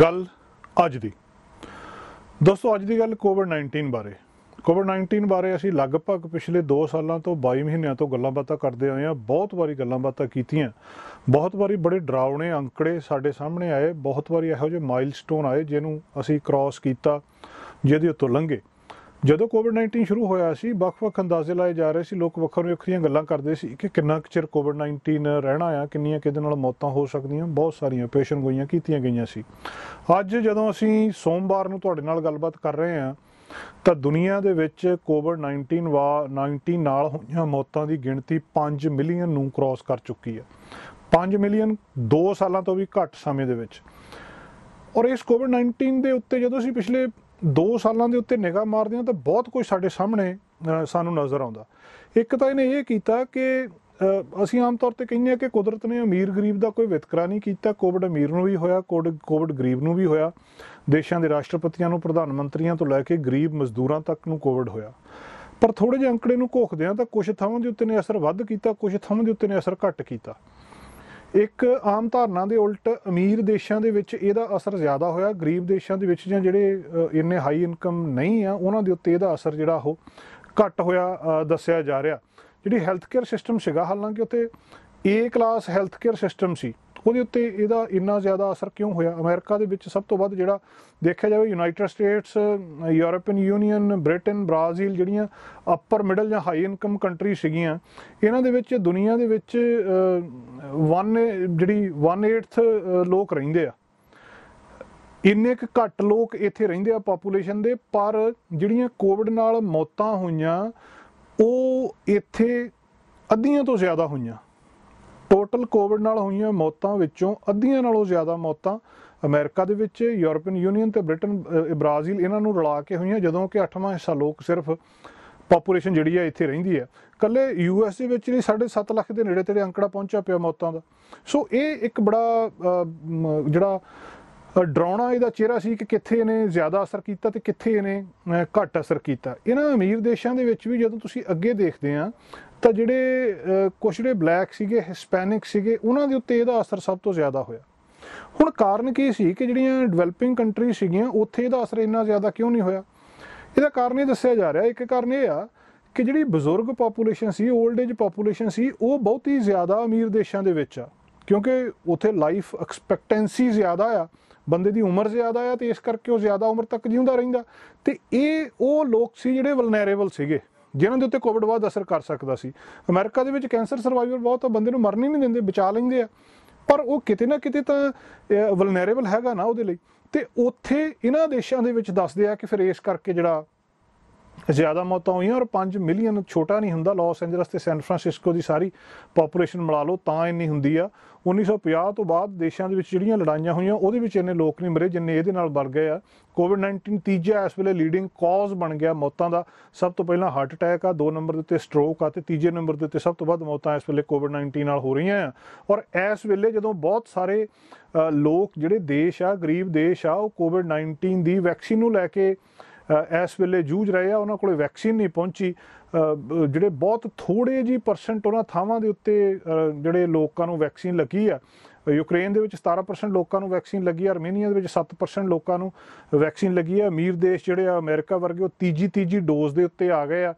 ਗੱਲ ਅੱਜ ਦੀ ਦੋਸਤੋ ਅੱਜ ਦੀ ਗੱਲ ਕੋਵਿਡ-19 ਬਾਰੇ ਕੋਵਿਡ-19 ਬਾਰੇ ਅਸੀਂ ਲਗਭਗ ਪਿਛਲੇ 2 ਸਾਲਾਂ ਤੋਂ 22 ਮਹੀਨਿਆਂ ਤੋਂ ਗੱਲਾਂ ਬਾਤਾਂ ਕਰਦੇ ਆਏ ਹਾਂ ਬਹੁਤ ਵਾਰੀ ਗੱਲਾਂ ਬਾਤਾਂ ਕੀਤੀਆਂ ਬਹੁਤ ਵਾਰੀ ਬੜੇ ਡਰਾਉਣੇ ਅੰਕੜੇ ਸਾਡੇ ਸਾਹਮਣੇ ਆਏ ਬਹੁਤ ਵਾਰੀ ਇਹੋ ਜਿਹੇ ਮਾਈਲਸਟੋਨ ਆਏ ਜਿਹਨੂੰ ਅਸੀਂ ਕ੍ਰਾਸ ਕੀਤਾ ਜਿਹਦੇ ਉੱਤੋਂ ਲੰਘੇ ਜਦੋਂ ਕੋਵਿਡ-19 ਸ਼ੁਰੂ ਹੋਇਆ ਸੀ ਵੱਖ-ਵੱਖ ਅੰਦਾਜ਼ੇ ਲਾਏ ਜਾ ਰਹੇ ਸੀ ਲੋਕ ਵੱਖਰੀਆਂ ਵੱਖਰੀਆਂ ਗੱਲਾਂ ਕਰਦੇ ਸੀ ਕਿ ਕਿੰਨਾ ਕੁ ਚਿਰ ਕੋਵਿਡ-19 ਰਹਿਣਾ ਆ ਕਿੰਨੀਆਂ ਕਿਹਦੇ ਨਾਲ ਮੌਤਾਂ ਹੋ ਸਕਦੀਆਂ ਬਹੁਤ ਸਾਰੀਆਂ ਪੇਸ਼ੈਂਟ ਗੋਈਆਂ ਕੀਤੀਆਂ ਗਈਆਂ ਸੀ ਅੱਜ ਜਦੋਂ ਅਸੀਂ ਸੋਮਵਾਰ ਨੂੰ ਤੁਹਾਡੇ ਨਾਲ ਗੱਲਬਾਤ ਕਰ ਰਹੇ ਹਾਂ ਤਾਂ ਦੁਨੀਆ ਦੇ ਵਿੱਚ ਕੋਵਿਡ-19 ਵਾ 19 ਨਾਲ ਹੋਈਆਂ ਮੌਤਾਂ ਦੀ ਗਿਣਤੀ 5 ਮਿਲੀਅਨ ਨੂੰ ਕ੍ਰਾਸ ਕਰ ਚੁੱਕੀ ਹੈ 5 ਮਿਲੀਅਨ 2 ਸਾਲਾਂ ਤੋਂ ਵੀ ਘੱਟ ਸਮੇਂ ਦੇ ਵਿੱਚ ਔਰ ਇਸ ਕੋਵਿਡ-19 ਦੇ ਉੱਤੇ ਜਦੋਂ ਅਸੀਂ ਪਿਛਲੇ 2 ਸਾਲਾਂ ਦੇ ਉੱਤੇ ਨਿਗਾਹ ਮਾਰਦੇ ਹਾਂ ਤਾਂ ਬਹੁਤ ਕੁਝ ਸਾਡੇ ਸਾਹਮਣੇ ਸਾਨੂੰ ਨਜ਼ਰ ਆਉਂਦਾ ਇੱਕ ਤਾਂ ਇਹਨੇ ਇਹ ਕੀਤਾ ਕਿ ਅਸੀਂ ਆਮ ਤੌਰ ਤੇ ਕਹਿੰਦੇ ਆ ਕਿ ਕੁਦਰਤ ਨੇ ਅਮੀਰ ਗਰੀਬ ਦਾ ਕੋਈ ਵਿਤਕਰਾ ਨਹੀਂ ਕੀਤਾ ਕੋਵਿਡ ਅਮੀਰ ਨੂੰ ਵੀ ਹੋਇਆ ਕੋਵਿਡ ਗਰੀਬ ਨੂੰ ਵੀ ਹੋਇਆ ਦੇਸ਼ਾਂ ਦੇ ਰਾਸ਼ਟਰਪਤੀਆਂ ਨੂੰ ਪ੍ਰਧਾਨ ਮੰਤਰੀਆਂ ਤੋਂ ਲੈ ਕੇ ਗਰੀਬ ਮਜ਼ਦੂਰਾਂ ਤੱਕ ਨੂੰ ਕੋਵਿਡ ਹੋਇਆ ਪਰ ਥੋੜੇ ਜਿਹੇ ਅੰਕੜੇ ਨੂੰ ਘੋਖਦੇ ਆ ਤਾਂ ਕੁਝ ਥਾਵਾਂ ਦੇ ਉੱਤੇ ਨੇ ਅਸਰ ਵੱਧ ਕੀਤਾ ਕੁਝ ਥਾਵਾਂ ਦੇ ਉੱਤੇ ਨੇ ਅਸਰ ਘੱਟ ਕੀਤਾ ਇੱਕ ਆਮ ਧਾਰਨਾ ਦੇ ਉਲਟ ਅਮੀਰ ਦੇਸ਼ਾਂ ਦੇ ਵਿੱਚ ਇਹਦਾ ਅਸਰ ਜ਼ਿਆਦਾ ਹੋਇਆ ਗਰੀਬ ਦੇਸ਼ਾਂ ਦੇ ਵਿੱਚ ਜਾਂ ਜਿਹੜੇ ਇੰਨੇ ਹਾਈ ਇਨਕਮ ਨਹੀਂ ਆ ਉਹਨਾਂ ਦੇ ਉੱਤੇ ਇਹਦਾ ਅਸਰ ਜਿਹੜਾ ਉਹ ਘੱਟ ਹੋਇਆ ਦੱਸਿਆ ਜਾ ਰਿਹਾ ਜਿਹੜੀ ਹੈਲਥ ਕੇਅਰ ਸਿਸਟਮ ਸੀਗਾ ਹਾਲਾਂਕਿ ਉੱਥੇ A class health care system ਸੀ ਉਹਦੇ ਉੱਤੇ ਇਹਦਾ ਇੰਨਾ ਜ਼ਿਆਦਾ ਅਸਰ ਕਿਉਂ ਹੋਇਆ ਅਮਰੀਕਾ ਦੇ ਵਿੱਚ ਸਭ ਤੋਂ ਵੱਧ ਜਿਹੜਾ ਦੇਖਿਆ ਜਾਵੇ United States European Union Britain Brazil ਜਿਹੜੀਆਂ ਅਪਰ ਮਿਡਲ ਜਾਂ ਹਾਈ ਇਨਕਮ ਕੰਟਰੀ ਸੀਗੀਆਂ ਇਹਨਾਂ ਦੇ ਵਿੱਚ ਦੁਨੀਆ ਦੇ ਵਿੱਚ 1 ਜਿਹੜੀ 1/8 ਲੋਕ ਰਹਿੰਦੇ ਆ ਇੰਨੇ ਕੁ ਘੱਟ ਲੋਕ ਇੱਥੇ ਰਹਿੰਦੇ ਆ ਪੋਪੂਲੇਸ਼ਨ ਦੇ ਪਰ ਜਿਹੜੀਆਂ ਕੋਵਿਡ ਨਾਲ ਮੌਤਾਂ ਹੋਈਆਂ ਉਹ ਇੱਥੇ ਅੱਧੀਆਂ ਤੋਂ ਜ਼ਿਆਦਾ ਹੋਈਆਂ ਟੋਟਲ ਕੋਵਿਡ ਨਾਲ ਹੋਈਆਂ ਮੌਤਾਂ ਵਿੱਚੋਂ ਅੱਧੀਆਂ ਨਾਲੋਂ ਜ਼ਿਆਦਾ ਮੌਤਾਂ ਅਮਰੀਕਾ ਦੇ ਵਿੱਚ ਯੂਰਪੀਅਨ ਯੂਨੀਅਨ ਤੇ ਬ੍ਰਿਟਨ ਬ੍ਰਾਜ਼ੀਲ ਇਹਨਾਂ ਨੂੰ ਰਲਾ ਕੇ ਹੋਈਆਂ ਜਦੋਂ ਕਿ 8ਵਾਂ ਹਿੱਸਾ ਲੋਕ ਸਿਰਫ ਪੋਪੂਲੇਸ਼ਨ ਜਿਹੜੀ ਹੈ ਇੱਥੇ ਰਹਿੰਦੀ ਹੈ ਕੱਲੇ ਐਸ ਦੇ ਵਿੱਚ ਨਹੀਂ 7.5 ਲੱਖ ਦੇ ਨੇੜੇ ਤੇੜੇ ਅੰਕੜਾ ਪਹੁੰਚਿਆ ਪਿਆ ਮੌਤਾਂ ਦਾ ਸੋ ਇਹ ਇੱਕ ਬੜਾ ਜਿਹੜਾ ਡਰਾਉਣਾ ਇਹਦਾ ਚਿਹਰਾ ਸੀ ਕਿ ਕਿੱਥੇ ਇਹਨੇ ਜ਼ਿਆਦਾ ਅਸਰ ਕੀਤਾ ਤੇ ਕਿੱਥੇ ਇਹਨੇ ਘੱਟ ਅਸਰ ਕੀਤਾ ਇਹਨਾਂ ਅਮੀਰ ਦੇਸ਼ਾਂ ਦੇ ਵਿੱਚ ਵੀ ਜਦੋਂ ਤੁਸੀਂ ਅੱਗੇ ਦੇਖਦੇ ਆ ਤਾਂ ਜਿਹੜੇ ਕੁਝ ਜਿਹੜੇ ਬਲੈਕ ਸੀਗੇ ਹਿਸਪੈਨਿਕ ਸੀਗੇ ਉਹਨਾਂ ਦੇ ਉੱਤੇ ਇਹਦਾ ਅਸਰ ਸਭ ਤੋਂ ਜ਼ਿਆਦਾ ਹੋਇਆ ਹੁਣ ਕਾਰਨ ਕੀ ਸੀ ਕਿ ਜਿਹੜੀਆਂ ਡਿਵੈਲਪਿੰਗ ਕੰਟਰੀ ਸੀਗੀਆਂ ਉੱਥੇ ਇਹਦਾ ਅਸਰ ਇੰਨਾ ਜ਼ਿਆਦਾ ਕਿਉਂ ਨਹੀਂ ਹੋਇਆ ਇਹਦਾ ਕਾਰਨ ਇਹ ਦੱਸਿਆ ਜਾ ਰਿਹਾ ਇੱਕ ਕਾਰਨ ਇਹ ਆ ਕਿ ਜਿਹੜੀ ਬਜ਼ੁਰਗ ਪੋਪੂਲੇਸ਼ਨ ਸੀ 올ਡ ਏਜ ਪੋਪੂਲੇਸ਼ਨ ਸੀ ਉਹ ਬਹੁਤ ਹੀ ਜ਼ਿਆਦਾ ਅਮੀਰ ਦੇਸ਼ਾਂ ਦੇ ਵਿੱਚ ਆ ਕਿਉਂਕਿ ਉੱਥੇ ਲਾਈਫ ਐਕਸਪੈਕਟੈਂਸੀ ਜ਼ਿਆਦਾ ਆ ਬੰਦੇ ਦੀ ਉਮਰ ਜ਼ਿਆਦਾ ਆ ਤੇ ਇਸ ਕਰਕੇ ਉਹ ਜ਼ਿਆਦਾ ਉਮਰ ਤੱਕ ਜਿਉਂਦਾ ਰਹਿੰਦਾ ਤੇ ਇਹ ਉਹ ਲੋਕ ਸੀ ਜਿਹੜੇ ਵਲਨੇਰੇਬਲ ਸੀਗੇ ਜਿਨ੍ਹਾਂ ਦੇ ਉੱਤੇ ਕੋਵਿਡ ਬਾਅਦ ਅਸਰ ਕਰ ਸਕਦਾ ਸੀ ਅਮਰੀਕਾ ਦੇ ਵਿੱਚ ਕੈਂਸਰ ਸਰਵਾਈਵਰ ਬਹੁਤ ਬੰਦੇ ਨੂੰ ਮਰਨ ਹੀ ਨਹੀਂ ਦਿੰਦੇ ਬਚਾ ਲੈਂਦੇ ਆ ਪਰ ਉਹ ਕਿਤੇ ਨਾ ਕਿਤੇ ਤਾਂ ਵਲਨੇਰੇਬਲ ਹੈਗਾ ਨਾ ਉਹਦੇ ਲਈ ਤੇ ਉੱਥੇ ਇਹਨਾਂ ਦੇਸ਼ਾਂ ਦੇ ਵਿੱਚ ਦੱਸਦੇ ਆ ਕਿ ਫਿਰ ਇਸ ਕਰਕੇ ਜਿਹੜਾ ਜ਼ਿਆਦਾ ਮੌਤਾਂ ਹੋਈਆਂ ਔਰ 5 ਮਿਲੀਅਨ ਛੋਟਾ ਨਹੀਂ ਹੁੰਦਾ ਲਾਸ ਐਂਜਲਸ ਤੇ ਸੈਨ ਫਰਾਂਸਿਸਕੋ ਦੀ ਸਾਰੀ ਪੋਪੂਲੇਸ਼ਨ ਮਿਲਾ ਲਓ ਤਾਂ ਇੰਨੀ ਹੁੰਦੀ ਆ 1950 ਤੋਂ ਬਾਅਦ ਦੇਸ਼ਾਂ ਦੇ ਵਿੱਚ ਜਿਹੜੀਆਂ ਲੜਾਈਆਂ ਹੋਈਆਂ ਉਹਦੇ ਵਿੱਚ ਇੰਨੇ ਲੋਕ ਨਹੀਂ ਮਰੇ ਜਿੰਨੇ ਇਹਦੇ ਨਾਲ ਮਰ ਗਏ ਆ ਕੋਵਿਡ-19 ਤੀਜਾ ਇਸ ਵੇਲੇ ਲੀਡਿੰਗ ਕਾਜ਼ ਬਣ ਗਿਆ ਮੌਤਾਂ ਦਾ ਸਭ ਤੋਂ ਪਹਿਲਾਂ ਹਾਰਟ ਅਟੈਕ ਆ ਦੋ ਨੰਬਰ ਦੇ ਉੱਤੇ ਸਟ੍ਰੋਕ ਆ ਤੇ ਤੀਜੇ ਨੰਬਰ ਦੇ ਉੱਤੇ ਸਭ ਤੋਂ ਵੱਧ ਮੌਤਾਂ ਇਸ ਵੇਲੇ ਕੋਵਿਡ-19 ਨਾਲ ਹੋ ਰਹੀਆਂ ਆ ਔਰ ਇਸ ਵੇਲੇ ਜਦੋਂ ਬਹੁਤ ਸਾਰੇ ਲੋਕ ਜਿਹੜੇ ਦੇਸ਼ ਆ ਗਰੀਬ ਦੇਸ਼ ਆ ਉਹ ਕੋਵਿਡ-19 ਦੀ ਵੈਕਸੀਨ ਨੂੰ ਲੈ ਕੇ ਇਸ ਵੇਲੇ ਜੂਝ ਰਹੇ ਆ ਉਹਨਾਂ ਕੋਲੇ ਵੈਕਸੀਨ ਨਹੀਂ ਪਹੁੰਚੀ ਜਿਹੜੇ ਬਹੁਤ ਥੋੜੇ ਜੀ ਪਰਸੈਂਟ ਉਹਨਾਂ ਥਾਵਾਂ ਦੇ ਉੱਤੇ ਜਿਹੜੇ ਲੋਕਾਂ ਨੂੰ ਵੈਕਸੀਨ ਲੱਗੀ ਆ ਯੂਕਰੇਨ ਦੇ ਵਿੱਚ 17% ਲੋਕਾਂ ਨੂੰ ਵੈਕਸੀਨ ਲੱਗੀ ਆ ਅਰਮੇਨੀਆ ਦੇ ਵਿੱਚ 7% ਲੋਕਾਂ ਨੂੰ ਵੈਕਸੀਨ ਲੱਗੀ ਆ ਅਮੀਰ ਦੇਸ਼ ਜਿਹੜੇ ਆ ਅਮਰੀਕਾ ਵਰਗੇ ਉਹ ਤੀਜੀ ਤੀਜੀ ਡੋਜ਼ ਦੇ ਉੱਤੇ ਆ ਗਏ ਆ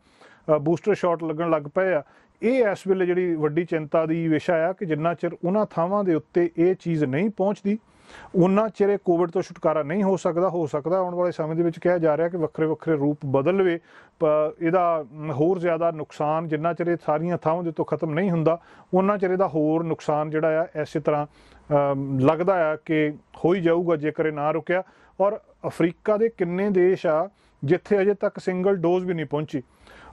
ਬੂਸਟਰ ਸ਼ਾਟ ਲੱਗਣ ਲੱਗ ਪਏ ਆ ਇਹ ਇਸ ਵੇਲੇ ਜਿਹੜੀ ਵੱਡੀ ਚਿੰਤਾ ਦੀ ਵਿਸ਼ਾ ਆ ਕਿ ਜਿੰਨਾ ਚਿਰ ਉਹਨਾਂ ਥਾਵਾਂ ਦੇ ਉੱਤੇ ਇਹ ਚੀਜ਼ ਨਹੀਂ ਪਹੁੰਚਦੀ ਉਹਨਾਂ ਚਿਰ ਇਹ ਕੋਵਿਡ ਤੋਂ ਛੁਟਕਾਰਾ ਨਹੀਂ ਹੋ ਸਕਦਾ ਹੋ ਸਕਦਾ ਆਉਣ ਵਾਲੇ ਸਮੇਂ ਦੇ ਵਿੱਚ ਕਿਹਾ ਜਾ ਰਿਹਾ ਕਿ ਵੱਖਰੇ ਵੱਖਰੇ ਰੂਪ ਬਦਲ ਲਵੇ ਇਹਦਾ ਹੋਰ ਜ਼ਿਆਦਾ ਨੁਕਸਾਨ ਜਿੰਨਾ ਚਿਰ ਇਹ ਸਾਰੀਆਂ ਥਾਵਾਂ ਦੇ ਤੋਂ ਖਤਮ ਨਹੀਂ ਹੁੰਦਾ ਉਹਨਾਂ ਚਿਰ ਇਹਦਾ ਹੋਰ ਨੁਕਸਾਨ ਜਿਹੜਾ ਆ ਐਸੇ ਤਰ੍ਹਾਂ ਲੱਗਦਾ ਆ ਕਿ ਹੋ ਹੀ ਜਾਊਗਾ ਜੇਕਰ ਇਹ ਨਾ ਰੁਕਿਆ ਔਰ ਅਫਰੀਕਾ ਦੇ ਕਿੰਨੇ ਦੇਸ਼ ਆ ਜਿੱਥੇ ਅਜੇ ਤੱਕ ਸਿੰਗਲ ਡੋਜ਼ ਵੀ ਨਹੀਂ ਪਹੁੰਚੀ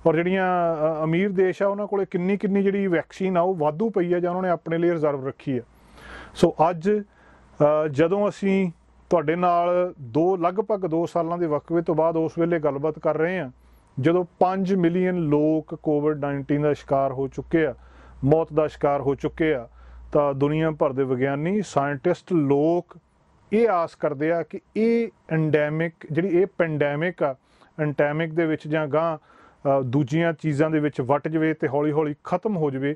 ਔਰ ਜਿਹੜੀਆਂ ਅਮੀਰ ਦੇਸ਼ ਆ ਉਹਨਾਂ ਕੋਲੇ ਕਿੰਨੀ ਕਿੰਨੀ ਜਿਹੜੀ ਵੈਕਸੀਨ ਆ ਉਹ ਵਾਧੂ ਪਈ ਆ ਜਾਂ ਉਹਨਾਂ ਨੇ ਆਪਣੇ ਲਈ ਰਿਜ਼ਰਵ ਰੱਖੀ ਆ ਸੋ ਅੱਜ ਜਦੋਂ ਅਸੀਂ ਤੁਹਾਡੇ ਨਾਲ ਦੋ ਲਗਭਗ 2 ਸਾਲਾਂ ਦੇ ਵਕਵੇ ਤੋਂ ਬਾਅਦ ਉਸ ਵੇਲੇ ਗੱਲਬਾਤ ਕਰ ਰਹੇ ਆ ਜਦੋਂ 5 ਮਿਲੀਅਨ ਲੋਕ ਕੋਵਿਡ-19 ਦਾ ਸ਼ਿਕਾਰ ਹੋ ਚੁੱਕੇ ਆ ਮੌਤ ਦਾ ਸ਼ਿਕਾਰ ਹੋ ਚੁੱਕੇ ਆ ਤਾਂ ਦੁਨੀਆ ਭਰ ਦੇ ਵਿਗਿਆਨੀ ਸਾਇੰਟਿਸਟ ਲੋਕ ਇਹ ਆਸ ਕਰਦੇ ਆ ਕਿ ਇਹ ਐਂਡੈਮਿਕ ਜਿਹੜੀ ਇਹ ਪੈਂਡੈਮਿਕ ਆ ਐਂਡੈਮਿਕ ਦੇ ਵਿੱਚ ਜਾਂ ਗਾਂ ਦੂਜੀਆਂ ਚੀਜ਼ਾਂ ਦੇ ਵਿੱਚ ਵਟ ਜਵੇ ਤੇ ਹੌਲੀ-ਹੌਲੀ ਖਤਮ ਹੋ ਜਵੇ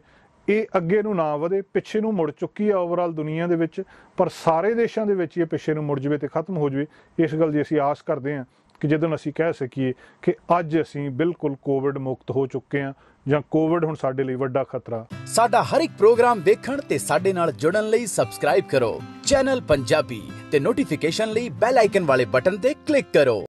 ਇਹ ਅੱਗੇ ਨੂੰ ਨਾ ਵਧੇ ਪਿੱਛੇ ਨੂੰ ਮੁੜ ਚੁੱਕੀ ਹੈ ਓਵਰਆਲ ਦੁਨੀਆ ਦੇ ਵਿੱਚ ਪਰ ਸਾਰੇ ਦੇਸ਼ਾਂ ਦੇ ਵਿੱਚ ਇਹ ਪਿੱਛੇ ਨੂੰ ਮੁੜ ਜਵੇ ਤੇ ਖਤਮ ਹੋ ਜਵੇ ਇਸ ਗੱਲ ਦੀ ਅਸੀਂ ਆਸ ਕਰਦੇ ਹਾਂ ਕਿ ਜਦੋਂ ਅਸੀਂ ਕਹਿ ਸਕੀਏ ਕਿ ਅੱਜ ਅਸੀਂ ਬਿਲਕੁਲ ਕੋਵਿਡ ਮੁਕਤ ਹੋ ਚੁੱਕੇ ਹਾਂ ਜਾਂ ਕੋਵਿਡ ਹੁਣ ਸਾਡੇ ਲਈ ਵੱਡਾ ਖਤਰਾ ਸਾਡਾ ਹਰ ਇੱਕ ਪ੍ਰੋਗਰਾਮ ਦੇਖਣ ਤੇ ਸਾਡੇ ਨਾਲ ਜੁੜਨ ਲਈ ਸਬਸਕ੍ਰਾਈਬ ਕਰੋ ਚੈਨਲ ਪੰਜਾਬੀ ਤੇ ਨੋਟੀਫਿਕੇਸ਼ਨ ਲਈ ਬੈਲ ਆਈਕਨ ਵਾਲੇ ਬਟਨ ਤੇ ਕਲਿੱਕ ਕਰੋ